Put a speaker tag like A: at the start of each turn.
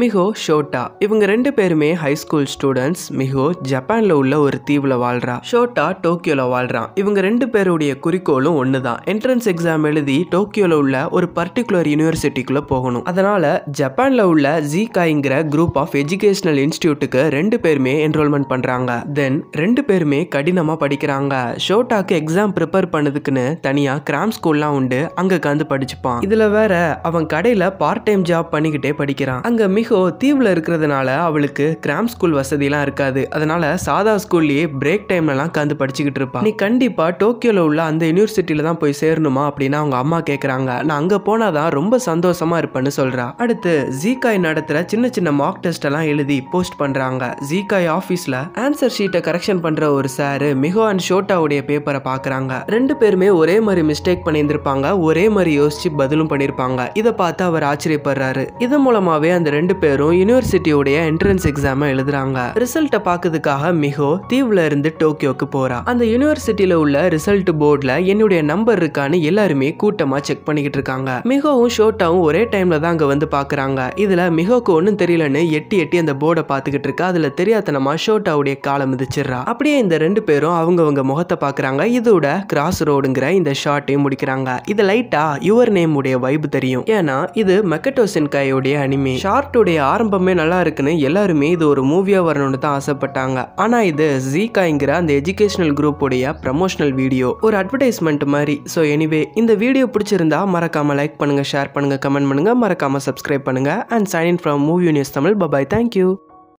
A: MIGO ஷோட்டா இவங்க ரெண்டு பேருமே ஹை ஸ்கூல் ஸ்டூடெண்ட்ஸ் மிகோ ஜப்பான்ல உள்ள ஒரு தீவுல வாழ்றா ஷோட்டா டோக்கியோல வாழ்றான் இவங்க ரெண்டு பேருடைய குறிக்கோளும் ஒண்ணுதான் என்ட்ரன்ஸ் எக்ஸாம் எழுதி டோக்கியோல உள்ள ஒரு பர்டிகுலர் யூனிவர்சிட்டிக்குள்ள போகணும் அதனால ஜப்பான்ல உள்ள ஜிகாய்ங்கிற குரூப் ஆஃப் எஜுகேஷனல் இன்ஸ்டியூட்டுக்கு ரெண்டு பேருமே என்ரோல்மெண்ட் பண்றாங்க தென் ரெண்டு பேருமே கடினமா படிக்கிறாங்க ஷோட்டாக்கு எக்ஸாம் ப்ரிப்பேர் பண்ணதுக்குன்னு தனியா கிராம் ஸ்கூல்லாம் உண்டு அங்க கந்து படிச்சுப்பான் இதுல வேற அவன் கடையில பார்ட் டைம் ஜாப் பண்ணிக்கிட்டே படிக்கிறான் அங்க மிகோ தீவில் இருக்கிறதுனால அவளுக்கு கிராம் ஸ்கூல் வசதியெல்லாம் இருக்காது அதனால சாதா ஸ்கூல்லேயே பிரேக் டைம்லலாம் கந்து படிச்சுக்கிட்டு இருப்பாள் நீ கண்டிப்பாக டோக்கியோவில் உள்ள அந்த யூனிவர்சிட்டியில் தான் போய் சேரணுமா அப்படின்னு அவங்க அம்மா கேட்குறாங்க நான் அங்கே போனால் தான் ரொம்ப சந்தோஷமாக இருப்பேன்னு சொல்கிறா அடுத்து ஜீகாய் நடத்துகிற சின்ன சின்ன மார்க் டெஸ்ட் எல்லாம் எழுதி போஸ்ட் பண்ணுறாங்க ஜீகாய் ஆஃபீஸில் ஆன்சர் ஷீட்டை கரெக்ஷன் பண்ணுற ஒரு சாரு மிகோ அண்ட் ஷோட்டாவுடைய பேப்பரை பார்க்குறாங்க ரெண்டு பேருமே ஒரே மாதிரி மிஸ்டேக் பண்ணியிருந்திருப்பாங்க ஒரே மாதிரி யோசிச்சு பதிலும் பண்ணியிருப்பாங்க இதை பார்த்து அவர் ஆச்சரியப்படுறாரு இதன் மூலமாகவே அந்த ரெண்டு ரெண்டு பேரும் யூனிவர்சிட்டியோடைய என்ட்ரன்ஸ் எக்ஸாமை எழுதுறாங்க ரிசல்ட்டை பார்க்கறதுக்காக மிகோ தீவுல இருந்து டோக்கியோக்கு போறா அந்த யூனிவர்சிட்டியில உள்ள ரிசல்ட் போர்டில் என்னுடைய நம்பர் இருக்கான்னு எல்லாருமே கூட்டமா செக் பண்ணிக்கிட்டு இருக்காங்க மிகவும் ஷோட்டாவும் ஒரே டைம்ல தான் அங்க வந்து பாக்குறாங்க இதுல மிகோக்கு ஒன்றும் தெரியலன்னு எட்டி எட்டி அந்த போர்டை பார்த்துக்கிட்டு இருக்கா அதுல தெரியாதனமா ஷோட்டாவுடைய காலம் மிதிச்சிடுறா அப்படியே இந்த ரெண்டு பேரும் அவங்கவங்க முகத்தை பாக்குறாங்க இதோட கிராஸ் ரோடுங்கிற இந்த ஷார்ட்டையும் முடிக்கிறாங்க இது லைட்டா யுவர் நேம் உடைய வைப் தெரியும் ஏன்னா இது மெக்கட்டோசின் கையுடைய அனிமே ஷார்ட் கதையுடைய ஆரம்பமே நல்லா இருக்குன்னு எல்லாருமே இது ஒரு மூவியாக வரணும்னு தான் ஆசைப்பட்டாங்க ஆனால் இது ஜீகாங்கிற அந்த எஜுகேஷனல் குரூப்புடைய ப்ரமோஷனல் வீடியோ ஒரு அட்வர்டைஸ்மெண்ட் மாதிரி ஸோ எனிவே இந்த வீடியோ பிடிச்சிருந்தா மறக்காமல் லைக் பண்ணுங்கள் ஷேர் பண்ணுங்கள் கமெண்ட் பண்ணுங்கள் மறக்காம சப்ஸ்கிரைப் பண்ணுங்கள் and sign in from movie juniors Tamil பபாய் தேங்க்யூ